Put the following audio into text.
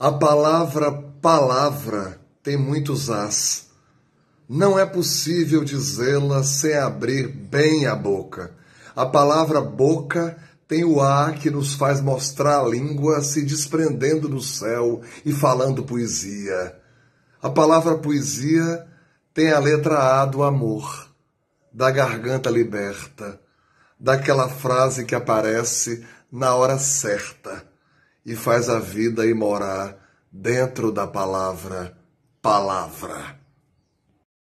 A palavra palavra tem muitos as. Não é possível dizê-la sem abrir bem a boca. A palavra boca tem o A que nos faz mostrar a língua se desprendendo do céu e falando poesia. A palavra poesia tem a letra A do amor, da garganta liberta, daquela frase que aparece na hora certa e faz a vida e morar dentro da palavra, palavra.